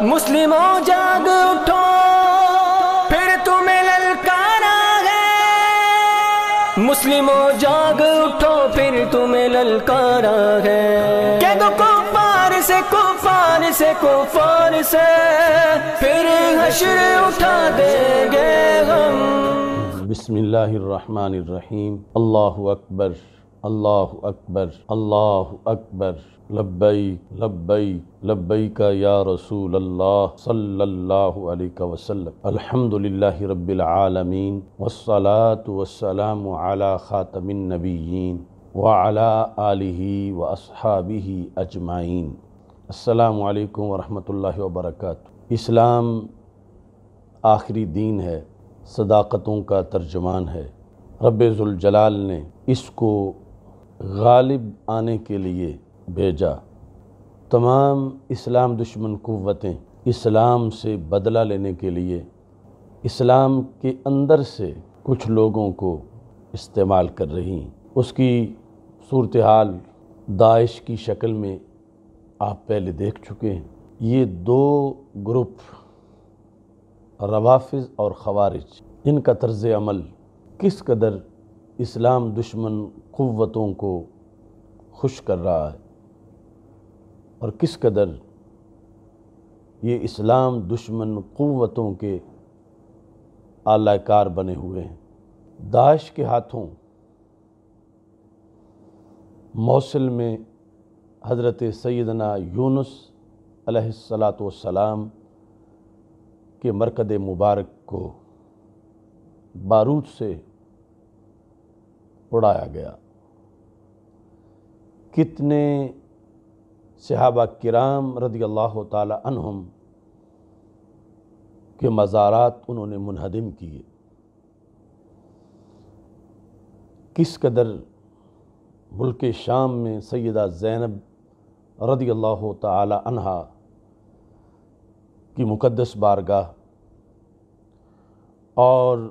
मुस्लिमों जाग उठो फिर तुम्हें ललकारा है मुस्लिमों जाग उठो फिर तुम्हें ललकारा है क्या तो कुफार से कुफार से कुफार से फिर हशर उठा देंगे हम बिस्मिल्लाहिर्रहमानिर्रहीम अल्लाह अकबर अल्लाह अकबर अल्लाह अकबर लब्बई लब्बई लब्बई का या रसूल अल्लाह सल्लल्लाहु अलैहि वसल्लम अल्हम्दुलिल्लाह रब्बिल आलमीन वस्सलातु वस्सलामु अला खातमिन नबिय्यीन व अला आलिहि व अस्हाबिहि अजमाइन अस्सलाम वालेकुम रहमतुल्लाहि व बरकातहू इस्लाम आखिरी दीन है सदाकतों का तर्जमान है रब्बे जलाल ने इसको गालिब आने के लिए भेजा तमाम इस्लाम दुश्मन क़वतें इस्लाम से बदला लेने के लिए इस्लाम के अंदर से कुछ लोगों को इस्तेमाल कर रही उसकी सूरत हाल दाइश की शक्ल में आप पहले देख चुके हैं ये दो ग्रुप रवाफ़ और खवारिज इनका तर्ज अमल किस कदर इस्लाम दुश्मन क़वतों को खुश कर रहा है और किस कदर ये इस्लाम दुश्मन क़वतों के आलाकार बने हुए हैं दाश के हाथों मौसल में हज़रत सैदना यूनुस सलाम के मरकद मुबारक को बारूद से उड़ाया गया कितने सहाबा किराम रदी अल्लाह तहम के मज़ारात उन्होंने मुनहदम किए किस कदर मुल्क शाम में सैदा ज़ैनब रदी अल्लाह तहा की मुक़दस बारगाह और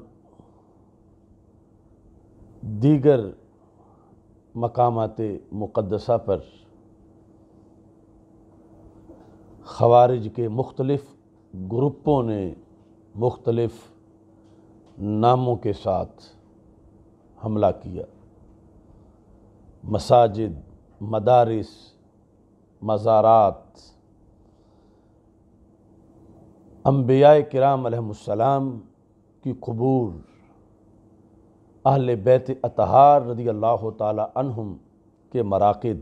दीगर मकामात मुक़दसा पर खवारज के मुख्तलिफ़ ग्रुपों ने मुख्तलफ़ नामों के साथ हमला किया मसाजिद मदारस मज़ारात अम्बिया कराम की कबूर अहल बैत अतहार रदी अल्लाह तहम के मराकद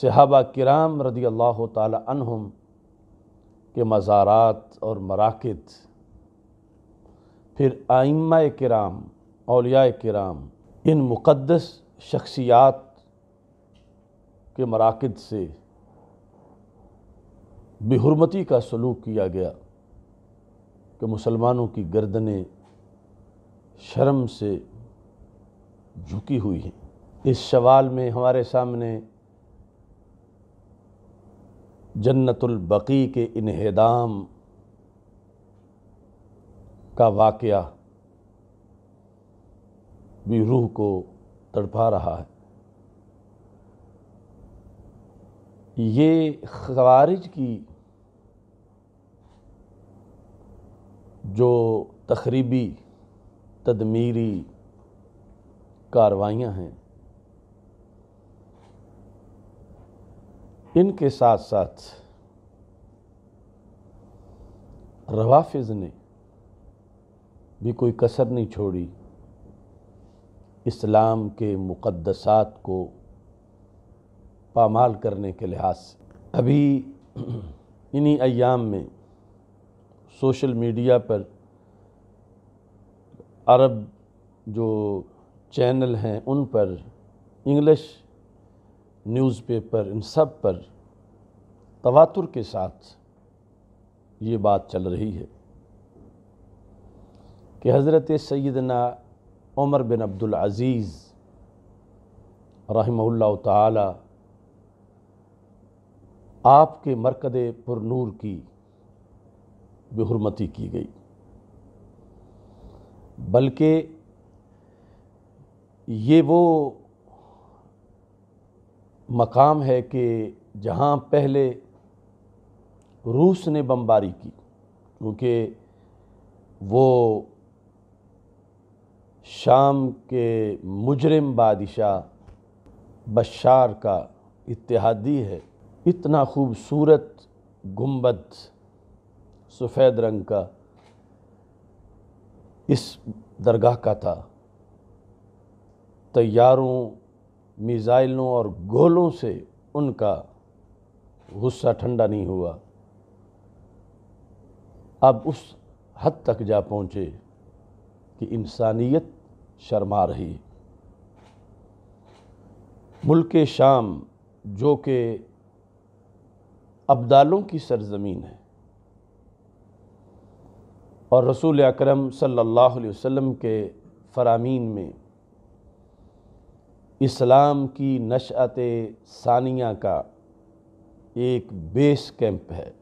सहाबा किराम रदी अल्लाह तहम के मज़ारात और मराकद फिर आइम्मा कराम अलिया कराम इन मुक़दस शख्सियात के मराकद से बेहरमती का सलूक किया गया कि मुसलमानों की गर्दनें शर्म से झुकी हुई है इस सवाल में हमारे सामने जन्नतुलबकी के इन्हदाम का वाक़ भी रूह को तड़पा रहा है ये खवारिज की जो तकरीबी तदमीरी कार्रवाइयाँ हैं इनके साथ साथ रवाफिज ने भी कोई कसर नहीं छोड़ी इस्लाम के मुक़दसात को पामाल करने के लिहाज से अभी इन्हीं अयाम में सोशल मीडिया पर अरब जो चैनल हैं उन पर इंग्लिश न्यूज़पेपर इन सब पर तवातुर के साथ ये बात चल रही है कि हज़रत सैदना उमर बिन अज़ीज़ रहमल्ला ताली आपके मरकज़ पुरनूर की बेहरमती की गई बल्कि ये वो मकाम है कि जहाँ पहले रूस ने बमबारी की क्योंकि वो शाम के मुजरम बादशाह बशार का इतिहादी है इतना खूबसूरत गुंबद सफ़ेद रंग का इस दरगाह का था तैयारों मिज़ाइलों और गोलों से उनका गुस्सा ठंडा नहीं हुआ अब उस हद तक जा पहुँचे कि इंसानियत शर्मा रही मुल्क शाम जो कि अब्दालों की सरजमीन है और रसूल अकरम सल्लल्लाहु अलैहि वसल्लम के फरामीन में इस्लाम की नशअत सानिया का एक बेस कैंप है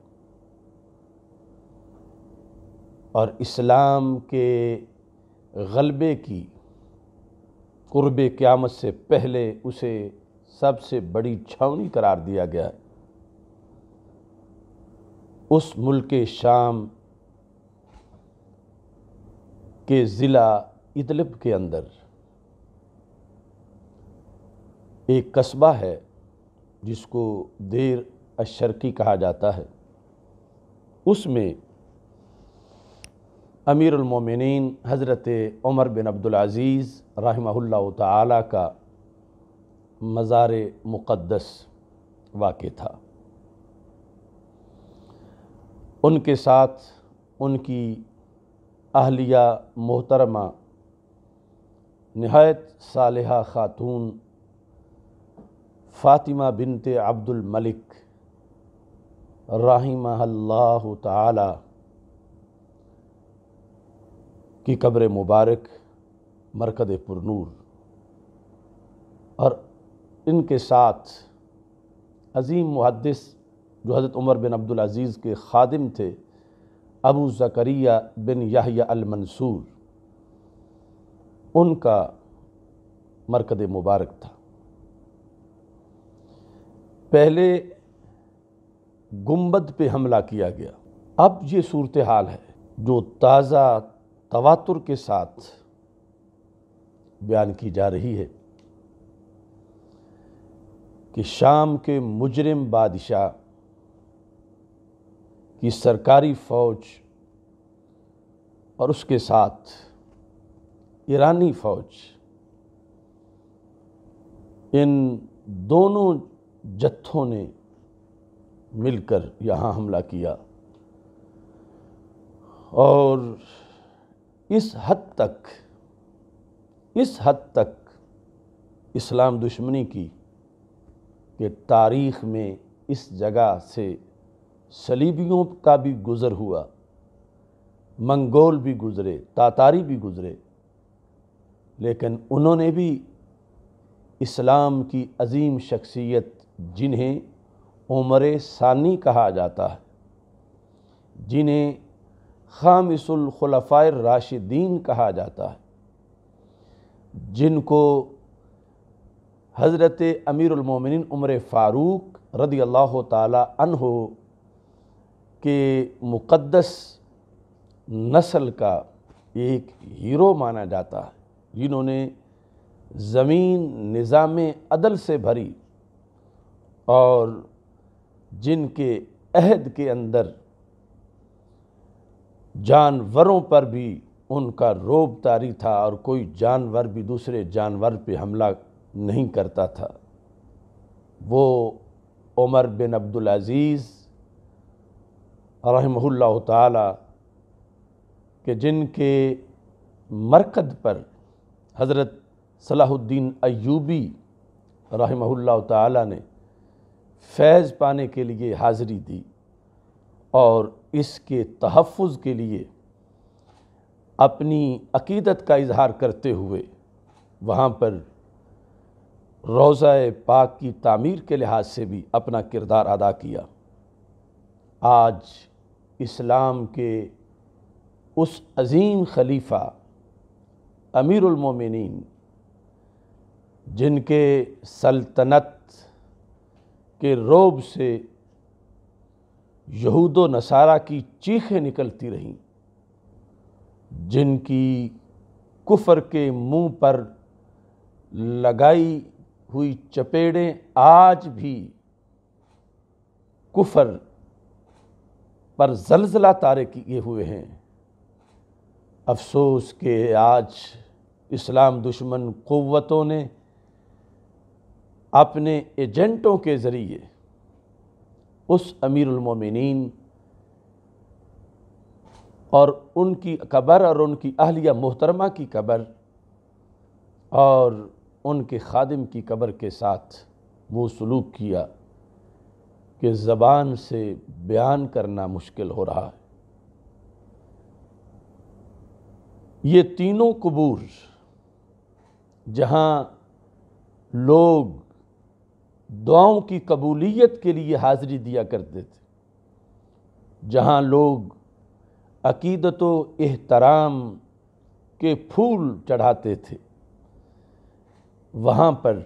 और इस्लाम के गलबे की कुर्ब क़्यामत से पहले उसे सबसे बड़ी छावनी करार दिया गया है उस मुल्क शाम के ज़िला इतलब के अंदर एक कस्बा है जिसको देर अशरकी कहा जाता है उसमें अमीरमिन हज़रत उमर बिन अज़ीज़ रहमल्ला ताली का मज़ार मुक़दस वाक़ था उनके साथ उनकी अहलिया मोहतरमा नहायत सालह ख़ातून फ़ातिमा बिनत मलिक राहिमल्ला ताला की कब्र मुबारक मरकद पुरनूर और इनके साथ अज़ीम मुहदस जो हज़रत उमर बिन अब्दुल अज़ीज़ के खादिम थे अबू ज़करिया बिन याहिया मंसूर उनका मरकद मुबारक था पहले गुम्बद पे हमला किया गया अब ये सूरत हाल है जो ताज़ा तवातुर के साथ बयान की जा रही है कि शाम के मुजरिम बादशाह कि सरकारी फ़ौज और उसके साथ ईरानी फ़ौज इन दोनों जत्थों ने मिलकर यहाँ हमला किया और इस हद तक इस हद तक इस्लाम दुश्मनी की कि तारीख़ में इस जगह से सलीबियों का भी गुज़र हुआ मंगोल भी गुज़रे तातारी भी गुज़रे लेकिन उन्होंने भी इस्लाम की अजीम शख्सियत जिन्हें उमर सानी कहा जाता है जिन्हें खामसलखलफ़ा राशिदीन कहा जाता है जिनको हज़रत अमीरमिन उमर फ़ारूक रदी अल्लाह हो के मुक़द्दस नस्ल का एक हीरो माना जाता है जिन्होंने ज़मीन निज़ाम अदल से भरी और जिनके अहद के अंदर जानवरों पर भी उनका रोब तारी था और कोई जानवर भी दूसरे जानवर पे हमला नहीं करता था वो उमर बिन अब्दुल अज़ीज़ रहमहुल्ला ताला जिन जिनके मरकद पर हज़रत सलाहुद्दीन अयूबी रहमहुल्ला ताला ने फैज़ पाने के लिए हाज़री दी और इसके तहफ़ के लिए अपनी अकीदत का इजहार करते हुए वहाँ पर रोज़ पाक की तामीर के लिहाज से भी अपना किरदार अदा किया आज इस्लाम के उस अजीम खलीफा अमीरमिन जिनके सल्तनत के रोब से यहूद नसारा की चीखें निकलती रहीं जिनकी कुफर के मुंह पर लगाई हुई चपेड़ें आज भी कुफर पर जलजला तारे किए हुए हैं अफसोस के आज इस्लाम दुश्मन क़वतों ने अपने एजेंटों के ज़रिए उस अमीरमिन और उनकी कबर और उनकी अहलिया मोहतरमा की कबर और उनके खादिम की कबर के साथ वो सलूक किया कि ज़बान से बयान करना मुश्किल हो रहा है ये तीनों कबूर जहाँ लोग दुआओं की कबूलियत के लिए हाज़िरी दिया करते थे जहाँ लोग अकीदत एहतराम के फूल चढ़ाते थे वहाँ पर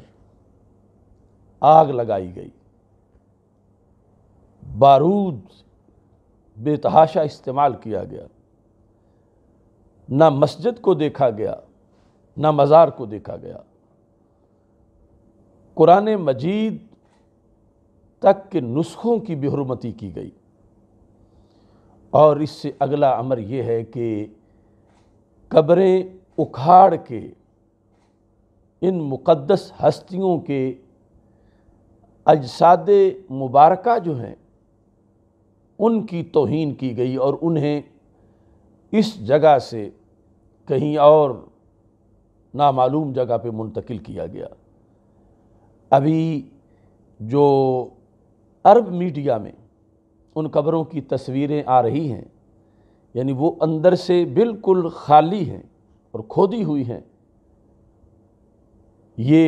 आग लगाई गई बारूद बेतहाशा इस्तेमाल किया गया ना मस्जिद को देखा गया ना मज़ार को देखा गया कुरान मजीद तक के नुस्खों की बेहरमती की गई और इससे अगला अमर यह है कि कब्रें उखाड़ के इन मुक़दस हस्तियों के अजसाद मुबारक जो हैं उनकी तोहन की गई और उन्हें इस जगह से कहीं और नामालूम जगह पे मुंतकिल किया गया अभी जो अरब मीडिया में उन कब्रों की तस्वीरें आ रही हैं यानी वो अंदर से बिल्कुल खाली हैं और खोदी हुई हैं ये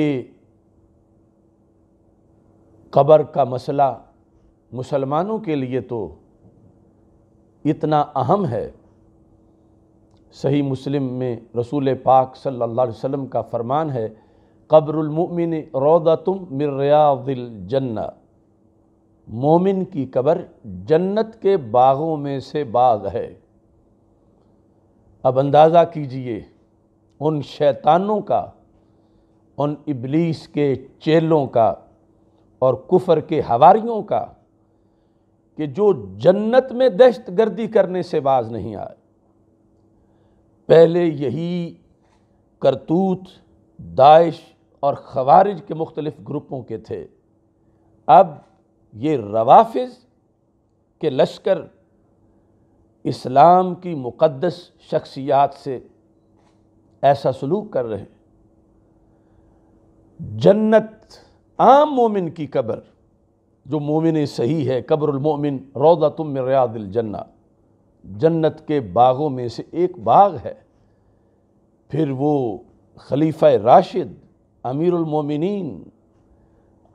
कब्र का मसला मुसलमानों के लिए तो इतना अहम है सही मुस्लिम में रसूल पाक सल्लल्लाहु अलैहि वसल्लम का फरमान है कब्रमिन तुम मिर्रयादिल जन्ना मोमिन की कब्र जन्नत के बागों में से बाग है अब अंदाज़ा कीजिए उन शैतानों का उन इबलीस के चेलों का और कुफर के हवारियों का कि जो जन्नत में दहशत गर्दी करने से बाज नहीं आए पहले यही करतूत दाइश और खवारिज के मुख्तलिफ ग्रुपों के थे अब ये रवाफिज के लश्कर इस्लाम की मुक़दस शख्सियात से ऐसा सलूक कर रहे हैं जन्नत आम मोमिन की कब्र जो मोमिन सही है क़ब्रमोमिन रौदा तुम रियादिल जन्ना जन्नत के बागों में से एक बाग है फिर वो खलीफ़ राशिद अमीरमिन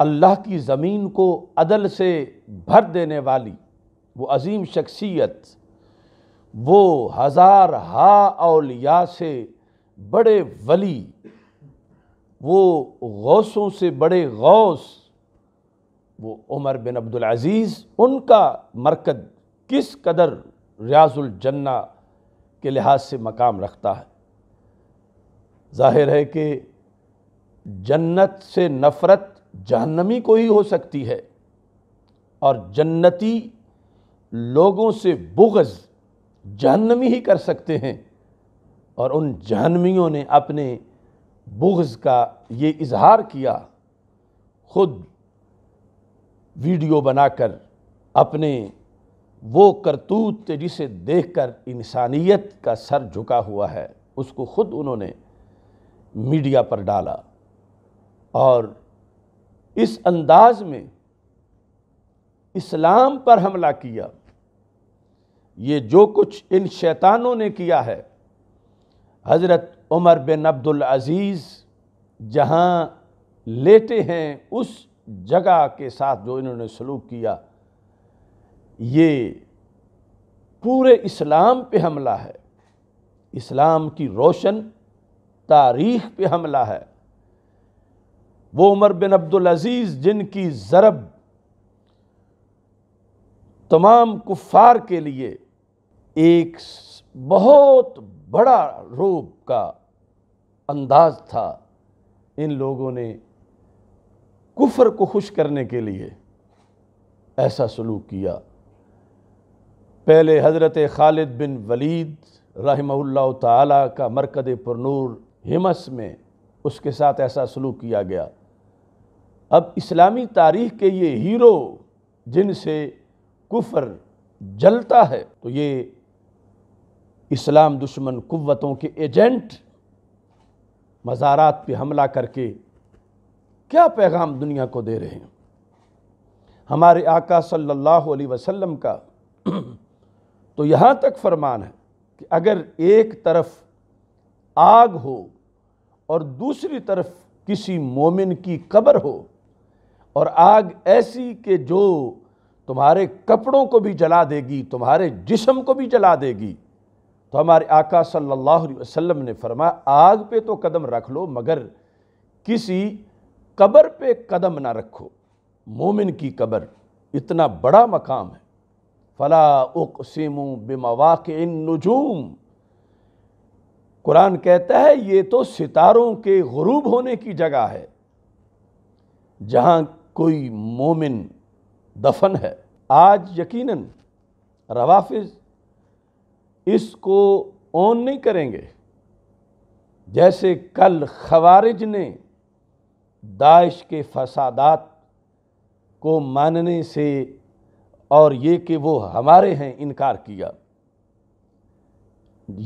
अल्लाह की ज़मीन को अदल से भर देने वाली वो अजीम शख्सियत वो हज़ार हा अलिया से बड़े वली वो गौसों से बड़े गौस वो उमर बिन अब्दुलज़ीज़ उनका मरकद किस कदर रियाजुलजन्ना के लिहाज से मकाम रखता है जाहिर है कि जन्नत से नफ़रत जहन्नमी को ही हो सकती है और जन्नती लोगों से बुगज़ जहन्नमी ही कर सकते हैं और उन जहन्नमियों ने अपने बुगज़ का ये इजहार किया ख़ुद वीडियो बनाकर अपने वो करतूत जिसे देखकर इंसानियत का सर झुका हुआ है उसको ख़ुद उन्होंने मीडिया पर डाला और इस अंदाज में इस्लाम पर हमला किया ये जो कुछ इन शैतानों ने किया है हज़रत उमर बिन अब्दुल अज़ीज़ जहाँ लेटे हैं उस जगह के साथ जो इन्होंने सलूक किया ये पूरे इस्लाम पे हमला है इस्लाम की रोशन तारीख पे हमला है वो उमर बिन अब्दुल अजीज़ जिनकी ज़रब तमाम कुफ़ार के लिए एक बहुत बड़ा रोब का अंदाज था इन लोगों ने कुफर को खुश करने के लिए ऐसा सलूक किया पहले हज़रत खालिद बिन वलीद रहमल्ला ताला का मरकज़ पुरनूर हिमस में उसके साथ ऐसा सलूक किया गया अब इस्लामी तारीख़ के ये हीरो जिनसे कुफर जलता है तो ये इस्लाम दुश्मन कुतों के एजेंट मज़ारात पे हमला करके क्या पैगाम दुनिया को दे रहे हैं हमारे आका सल्लल्लाहु अलैहि वसल्लम का तो यहाँ तक फरमान है कि अगर एक तरफ आग हो और दूसरी तरफ किसी मोमिन की कब्र हो और आग ऐसी कि जो तुम्हारे कपड़ों को भी जला देगी तुम्हारे जिस्म को भी जला देगी तो हमारे आका सल्लल्लाहु अलैहि वसल्लम ने फरमाया आग पे तो कदम रख लो मगर किसी कबर पे कदम ना रखो मोमिन की कबर इतना बड़ा मकाम है फ़ला बेमवाक इन नजूम कुरान कहता है ये तो सितारों के गरूब होने की जगह है जहाँ कोई मोमिन दफन है आज यकीनन रवाफिज इसको ऑन नहीं करेंगे जैसे कल खवारिज ने दाइश के फसादात को मानने से और ये कि वो हमारे हैं इनकार किया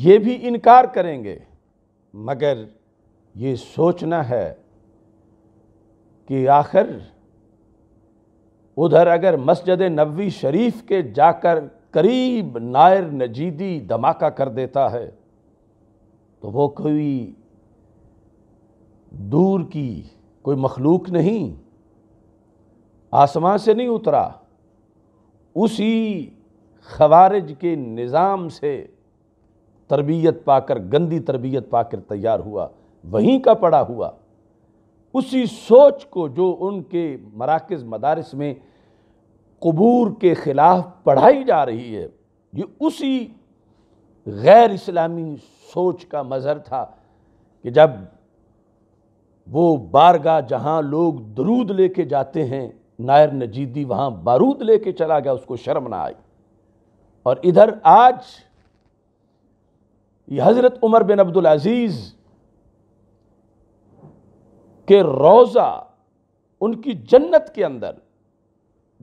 ये भी इनकार करेंगे मगर ये सोचना है कि आखिर उधर अगर मस्जिद नबी शरीफ के जाकर करीब नायर नजीदी धमाका कर देता है तो वो कोई दूर की कोई मखलूक नहीं आसमां से नहीं उतरा उसी खवारज के निज़ाम से तरबियत पाकर गंदी तरबियत पाकर तैयार हुआ वहीं का पड़ा हुआ उसी सोच को जो उनके मराकज़ मदारस में कबूर के ख़िलाफ़ पढ़ाई जा रही है ये उसी गैर इस्लामी सोच का मज़हर था कि जब वो बारगाह जहाँ लोग दरूद लेके जाते हैं नायर नजीदी वहाँ बारूद लेके चला गया उसको शर्म ना आई और इधर आज ये हज़रत उमर बिन अब्दुल अजीज़ के रोज़ा उनकी जन्नत के अंदर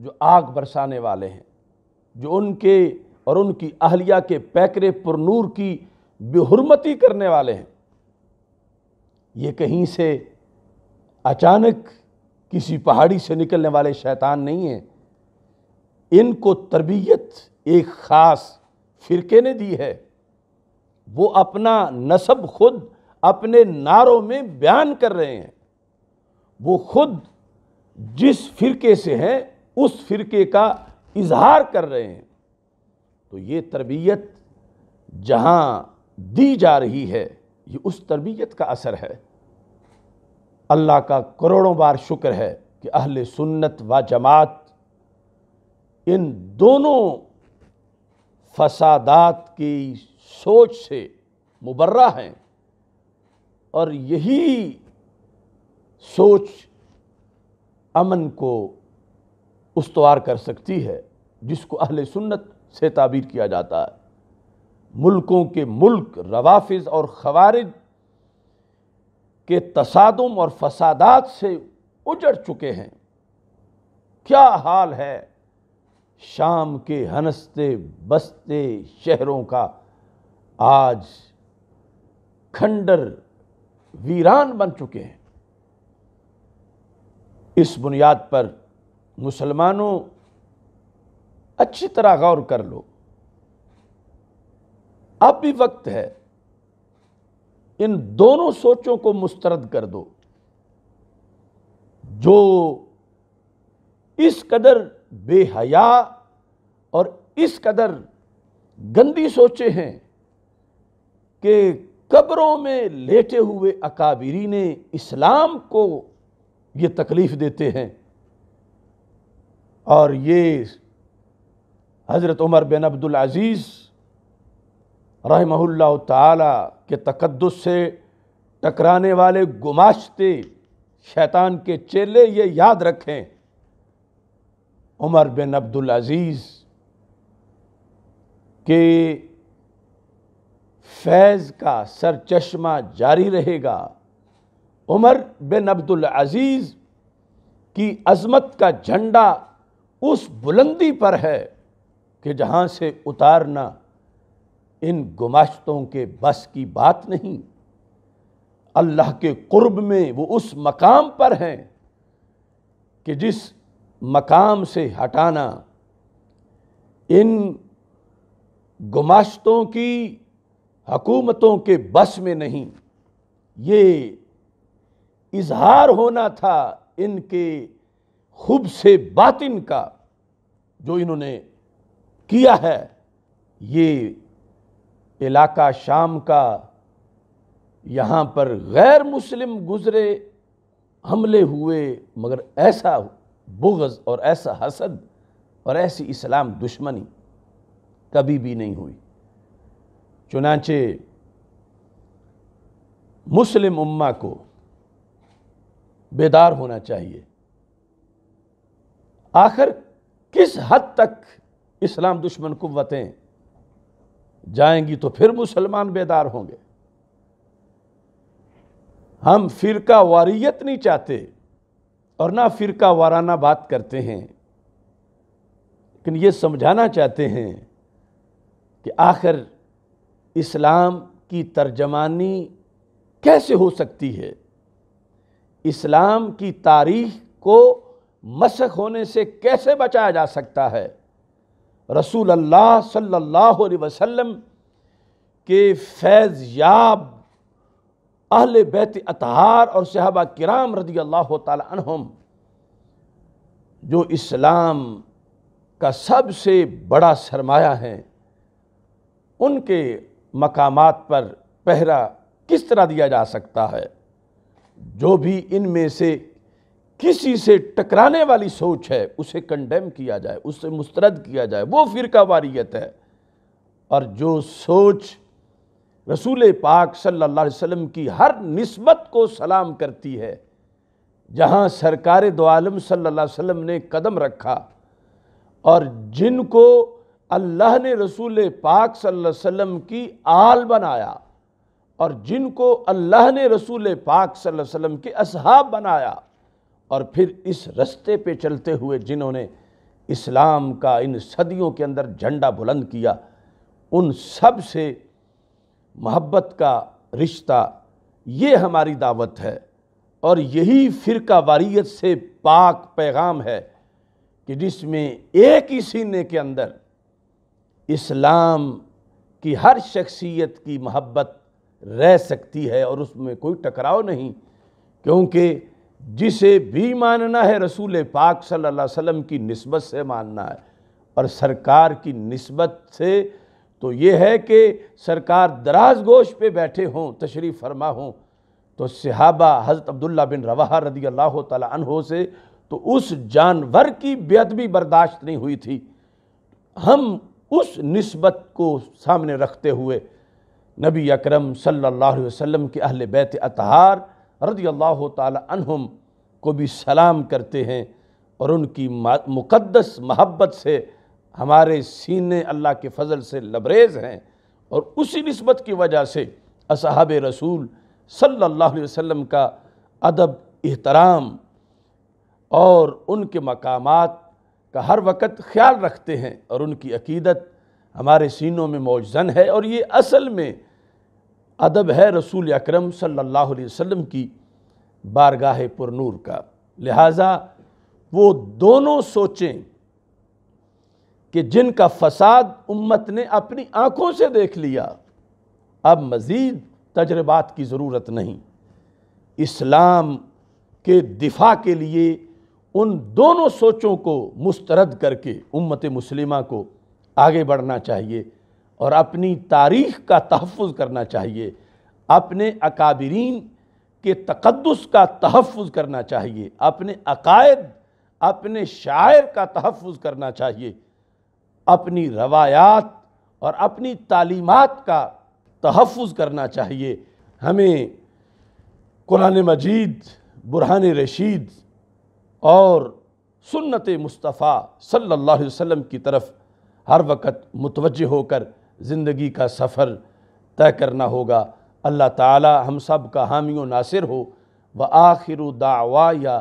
जो आग बरसाने वाले हैं जो उनके और उनकी अहलिया के पैकरे पुरनूर की बेहरमती करने वाले हैं ये कहीं से अचानक किसी पहाड़ी से निकलने वाले शैतान नहीं हैं इनको तरबियत एक ख़ास फ़िरके ने दी है वो अपना नसब खुद अपने नारों में बयान कर रहे हैं वो खुद जिस फ़िरके से हैं उस फ़िरके का इजहार कर रहे हैं तो ये तरबियत जहाँ दी जा रही है ये उस तरबियत का असर है अल्लाह का करोड़ों बार शुक्र है कि अहल सुन्नत व जमात इन दोनों फसादात की सोच से मुबर्रा हैं और यही सोच अमन को उसवार कर सकती है जिसको अहल सुन्नत से ताबीर किया जाता है मुल्कों के मुल्क रवाफिज और खवारिज के तसादम और फसादात से उजड़ चुके हैं क्या हाल है शाम के हनस्ते बसते शहरों का आज खंडर वीरान बन चुके हैं इस बुनियाद पर मुसलमानों अच्छी तरह गौर कर लो अब भी वक्त है इन दोनों सोचों को मुस्तरद कर दो जो इस कदर बेहया और इस कदर गंदी सोचे हैं कि कब्रों में लेटे हुए अकाबिरी ने इस्लाम को ये तकलीफ़ देते हैं और ये हज़रत उमर बिन अब्दुल अज़ीज़ रहमहुल्ला ताला के तकदस से टकराने वाले गुमाश्ते शैतान के चेले ये याद रखें उमर बिन अब्दुल अज़ीज़ के फैज़ का सरचश्मा जारी रहेगा उमर बिन अब्दुल अज़ीज़ की अज़मत का झंडा उस बुलंदी पर है कि जहाँ से उतारना इन गुमाश्तों के बस की बात नहीं अल्लाह के कुर्ब में वो उस मकाम पर हैं कि जिस मकाम से हटाना इन गुमाश्तों की हकूमतों के बस में नहीं ये इजहार होना था इनके खुब से बातिन का जो इन्होंने किया है ये इलाका शाम का यहाँ पर गैर मुस्लिम गुजरे हमले हुए मगर ऐसा बुगज़ और ऐसा हसद और ऐसी इस्लाम दुश्मनी कभी भी नहीं हुई चुनाचे मुस्लिम उम्मा को बेदार होना चाहिए आखिर किस हद तक इस्लाम दुश्मन कुतें जाएंगी तो फिर मुसलमान बेदार होंगे हम फिरका वारियत नहीं चाहते और ना फिरका वाराना बात करते हैं लेकिन ये समझाना चाहते हैं कि आखिर इस्लाम की तर्जमानी कैसे हो सकती है इस्लाम की तारीख को मशक होने से कैसे बचाया जा सकता है रसूल अल्लाह सल्लल्लाहु अलैहि वसल्लम के फैज़ याब अहल बैत अतहार और सहाबा किराम रदी अल्लाह तहम जो इस्लाम का सबसे बड़ा सरमाया है उनके मकामात पर पहरा किस तरह दिया जा सकता है जो भी इनमें से किसी से टकराने वाली सोच है उसे कंडेम किया जाए उसे मुस्तरद किया जाए वो फ़िरका वारियत है और जो सोच रसूल पाक सल्लल्लाहु अलैहि वसल्लम की हर नस्बत को सलाम करती है जहाँ सरकार दो आलम सल्लल्लाहु अलैहि वसल्लम ने कदम रखा और जिनको अल्लाह ने रसूल पाक सल्लल्लाहु अलैहि वसल्लम की आल बनाया और जिनको अल्लाह ने रसूल पाक सल्लल्लाहु अलैहि वसल्लम के असहाब बनाया और फिर इस रास्ते पे चलते हुए जिन्होंने इस्लाम का इन सदियों के अंदर झंडा बुलंद किया उन सब से मोहब्बत का रिश्ता ये हमारी दावत है और यही फ़िरका वारियत से पाक पैगाम है कि जिसमें एक ही सीने के अंदर इस्लाम की हर शख्सियत की मोहब्बत रह सकती है और उसमें कोई टकराव नहीं क्योंकि जिसे भी मानना है रसूल पाक सल्लल्लाहु अलैहि वसल्लम की नस्बत से मानना है और सरकार की नस्बत से तो ये है कि सरकार दराज गोश पे बैठे हों तशरीफ़ फरमा हों तो सिहाबा हज़रत अब्दुल्ला बिन रवा रदी अल्लाह तहो से तो उस जानवर की भी बर्दाश्त नहीं हुई थी हम उस नस्बत को सामने रखते हुए नबी अकरम सल्लल्लाहु अलैहि वसल्लम के अहल बैत अतहार रजी अल्लाह तहम को भी सलाम करते हैं और उनकी मुक़दस महब्बत से हमारे सीने अल्लाह के फजल से लबरेज हैं और उसी नस्बत की वजह से असहाब रसूल सल्लल्लाहु अलैहि वसल्लम का अदब एहतराम और उनके मकाम का हर वक्त ख्याल रखते हैं और उनकी अकीदत हमारे सीनों में मौजन है और ये असल में अदब है रसूल अकरम सल्लल्लाहु अलैहि वसल्लम की बारगाह पुरनूर का लिहाजा वो दोनों सोचें कि जिनका फसाद उम्मत ने अपनी आँखों से देख लिया अब मज़ीद तजर्बात की ज़रूरत नहीं इस्लाम के दिफा के लिए उन दोनों सोचों को मुस्तरद करके उम्मत मुस्लिमा को आगे बढ़ना चाहिए और अपनी तारीख़ का तहफ़ करना चाहिए अपने अकाबरीन के तकदस का तहफ़ करना चाहिए अपने अकायद अपने शायर का तहफ़ करना चाहिए अपनी रवायात और अपनी तालीमत का तहफ़ करना चाहिए हमें कुरान मजीद बुरहान रशीद और सुन्नत मुस्तफ़ा सल्लल्लाहु अलैहि वसल्लम की तरफ हर वक्त मुतवजह होकर ज़िंदगी का सफ़र तय करना होगा अल्लाह ताला हम सब का हामी नासिर हो व आखिर दावा या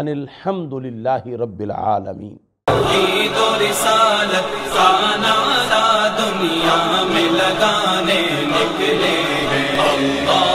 अनिलहमदिल्ला रबालमीन दुनिया में लगाने निकले हैं